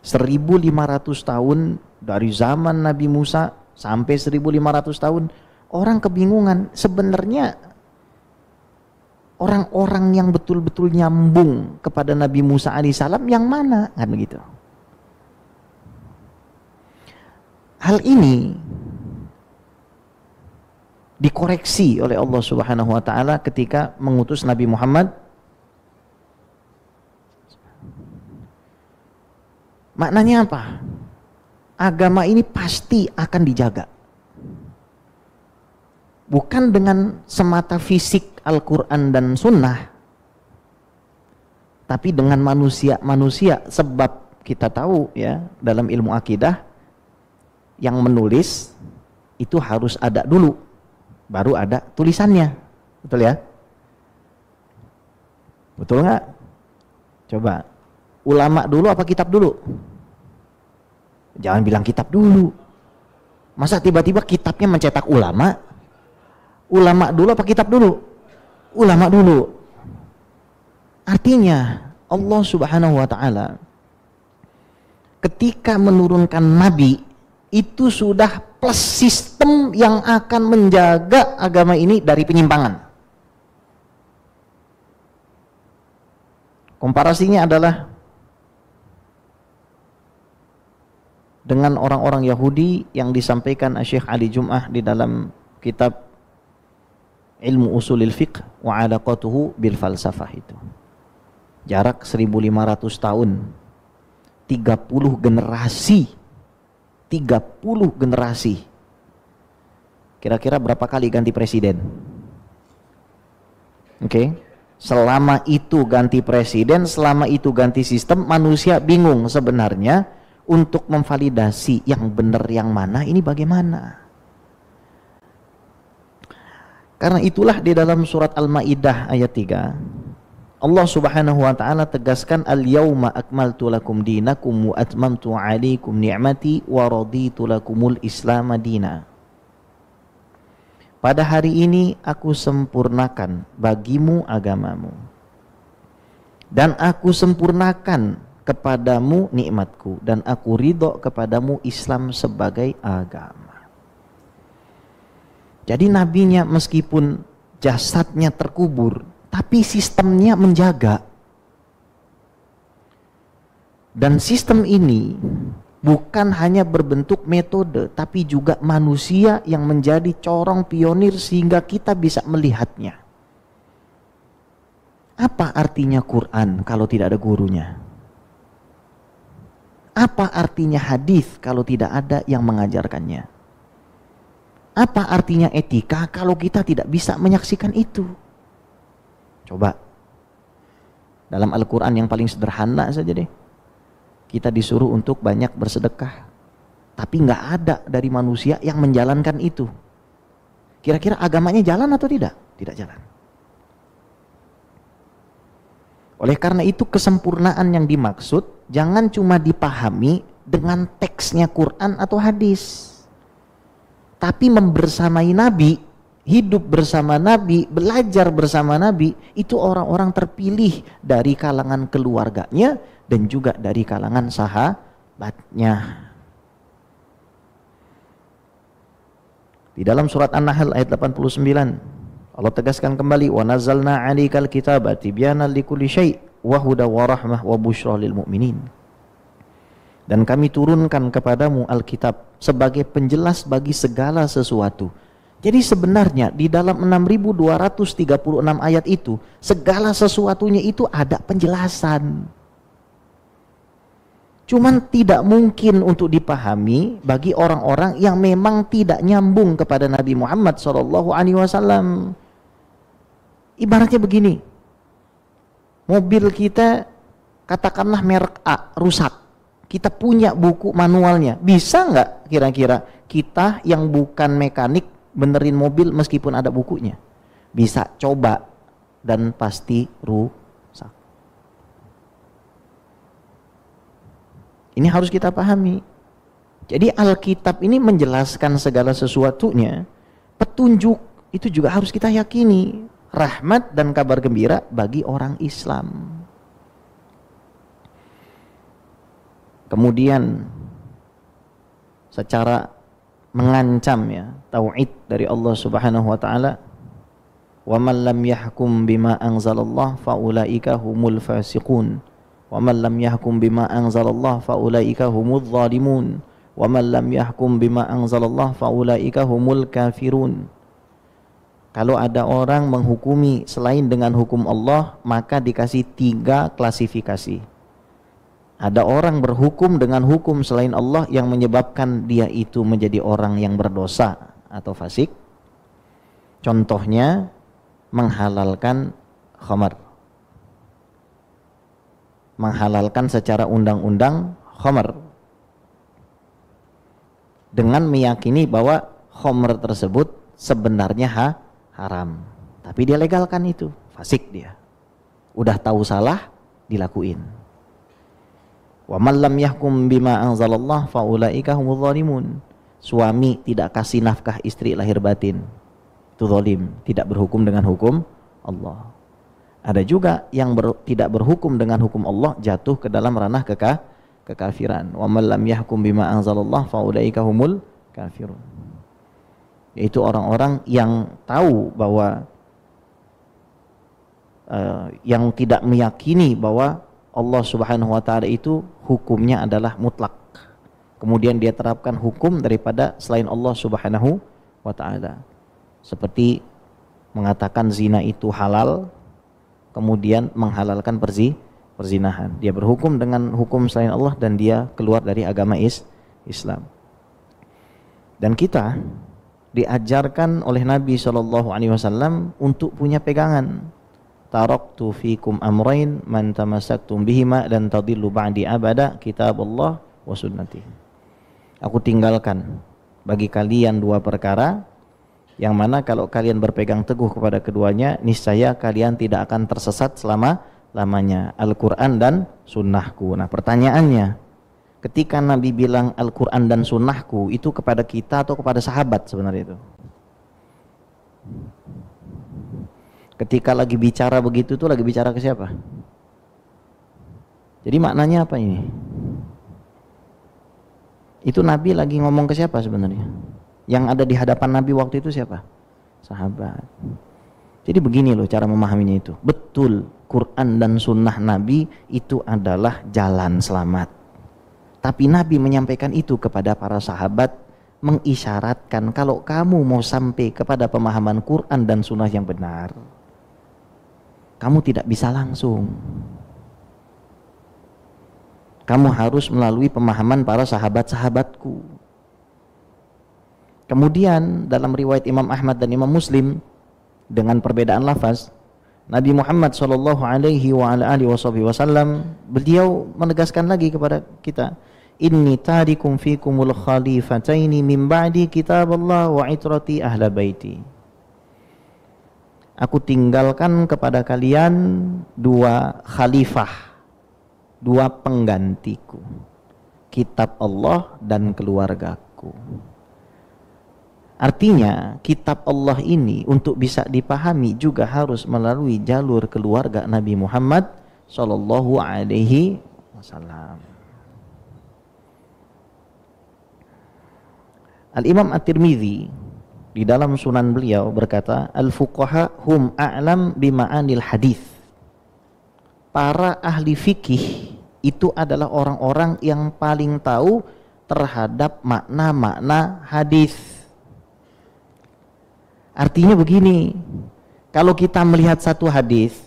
1500 tahun dari zaman Nabi Musa sampai 1500 tahun orang kebingungan sebenarnya orang-orang yang betul-betul nyambung kepada Nabi Musa alaihissalam yang mana kan begitu hal ini dikoreksi oleh Allah Subhanahu wa taala ketika mengutus Nabi Muhammad Maknanya apa? Agama ini pasti akan dijaga. Bukan dengan semata fisik Al-Quran dan Sunnah, tapi dengan manusia-manusia sebab kita tahu ya dalam ilmu akidah yang menulis itu harus ada dulu baru ada tulisannya betul ya betul nggak coba ulama dulu apa kitab dulu Jangan bilang kitab dulu. Masa tiba-tiba kitabnya mencetak ulama? Ulama dulu apa kitab dulu? Ulama dulu. Artinya Allah Subhanahu wa taala ketika menurunkan nabi itu sudah plus sistem yang akan menjaga agama ini dari penyimpangan. Komparasinya adalah dengan orang-orang Yahudi yang disampaikan Syekh Ali Jum'ah di dalam kitab Ilmu Usulil Fiqh wa Alaqatuhu bil Falsafah itu. Jarak 1500 tahun. 30 generasi. 30 generasi. Kira-kira berapa kali ganti presiden? Oke. Okay selama itu ganti presiden, selama itu ganti sistem, manusia bingung sebenarnya untuk memvalidasi yang benar yang mana ini bagaimana? Karena itulah di dalam surat Al-Maidah ayat 3 Allah Subhanahu wa taala tegaskan al yawma akmaltu lakum dinakum wa atmamtu alikum ni'mati wa raditu lakumul Islam dina Pada hari ini aku sempurnakan bagimu agamamu dan aku sempurnakan kepadamu nikmatku dan aku ridho kepadamu Islam sebagai agama. Jadi nabinya meskipun jasadnya terkubur, tapi sistemnya menjaga. Dan sistem ini bukan hanya berbentuk metode, tapi juga manusia yang menjadi corong pionir sehingga kita bisa melihatnya. Apa artinya Quran kalau tidak ada gurunya? Apa artinya hadis kalau tidak ada yang mengajarkannya? Apa artinya etika kalau kita tidak bisa menyaksikan itu? Coba. Dalam Al-Qur'an yang paling sederhana saja deh. Kita disuruh untuk banyak bersedekah. Tapi nggak ada dari manusia yang menjalankan itu. Kira-kira agamanya jalan atau tidak? Tidak jalan. Oleh karena itu kesempurnaan yang dimaksud jangan cuma dipahami dengan teksnya Quran atau hadis. Tapi membersamai Nabi, hidup bersama Nabi, belajar bersama Nabi, itu orang-orang terpilih dari kalangan keluarganya dan juga dari kalangan sahabatnya. Di dalam surat An-Nahl ayat 89, Allah tegaskan kembali wa nazzalna 'alaikal kitaba tibyana likulli syai' wa huda wa rahmah wa busyrah lil mu'minin. Dan kami turunkan kepadamu Alkitab sebagai penjelas bagi segala sesuatu. Jadi sebenarnya di dalam 6236 ayat itu segala sesuatunya itu ada penjelasan. Cuman tidak mungkin untuk dipahami bagi orang-orang yang memang tidak nyambung kepada Nabi Muhammad SAW. Ibaratnya begini, mobil kita katakanlah merek A rusak, kita punya buku manualnya, bisa nggak kira-kira kita yang bukan mekanik benerin mobil meskipun ada bukunya? Bisa coba dan pasti rusak. Ini harus kita pahami. Jadi Alkitab ini menjelaskan segala sesuatunya, petunjuk itu juga harus kita yakini rahmat dan kabar gembira bagi orang Islam. Kemudian secara mengancam ya tauhid dari Allah Subhanahu wa taala wa man lam yahkum bima anzalallah ulaika humul fasiqun wa man lam yahkum bima anzalallah ulaika humudz zalimun wa man lam yahkum bima anzalallah ulaika humul kafirun kalau ada orang menghukumi selain dengan hukum Allah maka dikasih tiga klasifikasi ada orang berhukum dengan hukum selain Allah yang menyebabkan dia itu menjadi orang yang berdosa atau fasik contohnya menghalalkan khamar menghalalkan secara undang-undang khamar dengan meyakini bahwa khamar tersebut sebenarnya ha haram. Tapi dia legalkan itu, fasik dia. Udah tahu salah, dilakuin. Wa man lam yahkum bima anzalallah faulaika humul zalimun. Suami tidak kasih nafkah istri lahir batin. Itu zalim, tidak berhukum dengan hukum Allah. Ada juga yang ber, tidak berhukum dengan hukum Allah jatuh ke dalam ranah keka, kekafiran. Wa man lam yahkum bima anzalallah faulaika humul kafirun yaitu orang-orang yang tahu bahwa uh, yang tidak meyakini bahwa Allah Subhanahu wa taala itu hukumnya adalah mutlak. Kemudian dia terapkan hukum daripada selain Allah Subhanahu wa taala. Seperti mengatakan zina itu halal kemudian menghalalkan perzi perzinahan. Dia berhukum dengan hukum selain Allah dan dia keluar dari agama is Islam. Dan kita diajarkan oleh Nabi Shallallahu Alaihi Wasallam untuk punya pegangan. tarok fikum amrain man tamasaktum bihima dan tadillu ba'di abada kitab Allah wa sunnati. Aku tinggalkan bagi kalian dua perkara yang mana kalau kalian berpegang teguh kepada keduanya niscaya kalian tidak akan tersesat selama lamanya Al-Quran dan sunnahku. Nah pertanyaannya ketika Nabi bilang Al-Quran dan sunnahku itu kepada kita atau kepada sahabat sebenarnya itu ketika lagi bicara begitu tuh lagi bicara ke siapa jadi maknanya apa ini itu Nabi lagi ngomong ke siapa sebenarnya yang ada di hadapan Nabi waktu itu siapa sahabat jadi begini loh cara memahaminya itu betul Quran dan sunnah Nabi itu adalah jalan selamat tapi Nabi menyampaikan itu kepada para sahabat mengisyaratkan kalau kamu mau sampai kepada pemahaman Quran dan sunnah yang benar, kamu tidak bisa langsung. Kamu harus melalui pemahaman para sahabat-sahabatku. Kemudian dalam riwayat Imam Ahmad dan Imam Muslim dengan perbedaan lafaz, Nabi Muhammad SAW beliau menegaskan lagi kepada kita, inni tarikum fikumul khalifataini min ba'di kitab Allah wa itrati ahla baiti aku tinggalkan kepada kalian dua khalifah dua penggantiku kitab Allah dan keluargaku artinya kitab Allah ini untuk bisa dipahami juga harus melalui jalur keluarga Nabi Muhammad sallallahu alaihi wasallam Al-Imam At-Tirmidzi di dalam sunan beliau berkata, "Al-fuqaha hum a'lam bima'anil hadis." Para ahli fikih itu adalah orang-orang yang paling tahu terhadap makna-makna hadis. Artinya begini, kalau kita melihat satu hadis,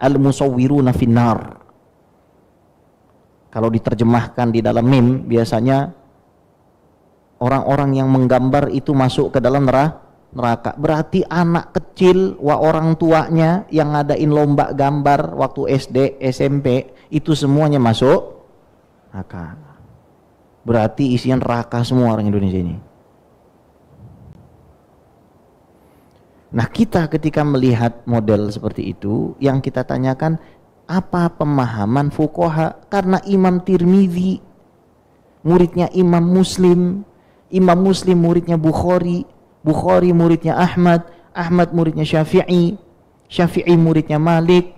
al musawiru nafinar, Kalau diterjemahkan di dalam mim biasanya orang-orang yang menggambar itu masuk ke dalam neraka. Berarti anak kecil wa orang tuanya yang ngadain lomba gambar waktu SD, SMP itu semuanya masuk neraka. Berarti isian neraka semua orang Indonesia ini. Nah kita ketika melihat model seperti itu yang kita tanyakan apa pemahaman fukoha karena Imam tirmizi muridnya Imam Muslim Imam Muslim muridnya Bukhari, Bukhari muridnya Ahmad, Ahmad muridnya Syafi'i, Syafi'i muridnya Malik,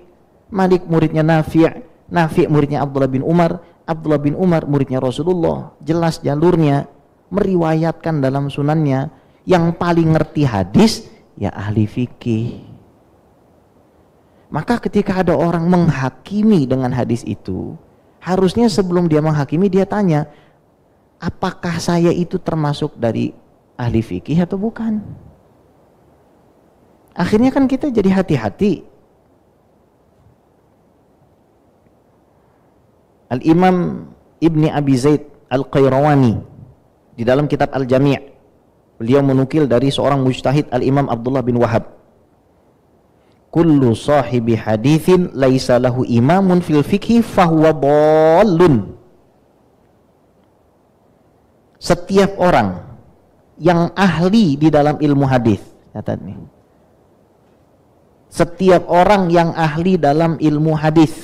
Malik muridnya Nafi', Nafi' muridnya Abdullah bin Umar, Abdullah bin Umar muridnya Rasulullah. Jelas jalurnya meriwayatkan dalam sunannya yang paling ngerti hadis ya ahli fikih. Maka ketika ada orang menghakimi dengan hadis itu, harusnya sebelum dia menghakimi dia tanya, apakah saya itu termasuk dari ahli fikih atau bukan? Akhirnya kan kita jadi hati-hati. Al-Imam Ibni Abi Zaid Al-Qayrawani di dalam kitab Al-Jami' beliau menukil dari seorang mujtahid Al-Imam Abdullah bin Wahab kullu sahibi hadithin laisa lahu imamun fil fikhi fahuwa dhallun setiap orang yang ahli di dalam ilmu hadis catat ini. setiap orang yang ahli dalam ilmu hadis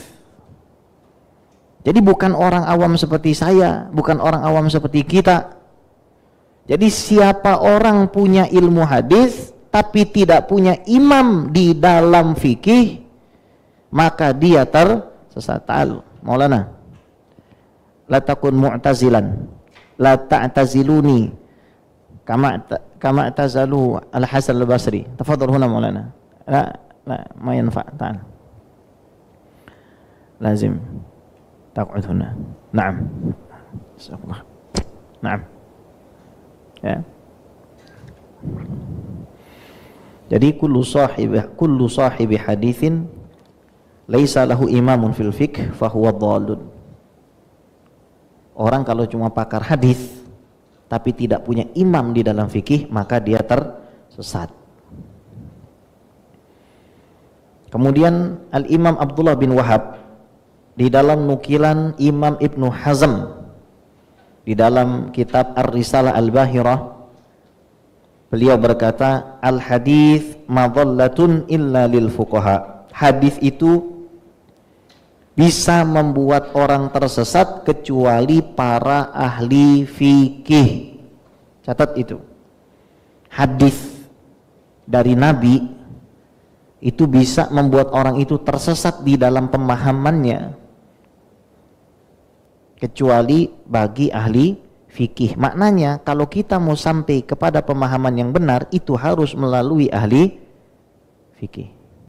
jadi bukan orang awam seperti saya bukan orang awam seperti kita jadi siapa orang punya ilmu hadis tapi tidak punya imam di dalam fikih maka dia tersesat Maulana latakun mu'tazilan la ta'taziluni kama kama tazalu al-Hasan al-Basri. Tafadhal huna Maulana. La la ma yanfa ta'al. Lazim taq'ud huna. Naam. Insyaallah. Naam. Ya. Jadi kullu sahibih kullu sahibi hadithin laisa lahu imamun fil fiqh fahuwa dhalun. Orang kalau cuma pakar hadis tapi tidak punya imam di dalam fikih maka dia tersesat. Kemudian Al-Imam Abdullah bin Wahab di dalam nukilan Imam Ibnu Hazm di dalam kitab Ar-Risalah Al-Bahirah beliau berkata al Hadith madhallatun illa lil fuqaha. Hadis itu bisa membuat orang tersesat kecuali para ahli fikih. Catat itu. Hadis dari Nabi itu bisa membuat orang itu tersesat di dalam pemahamannya kecuali bagi ahli fikih. Maknanya kalau kita mau sampai kepada pemahaman yang benar itu harus melalui ahli fikih.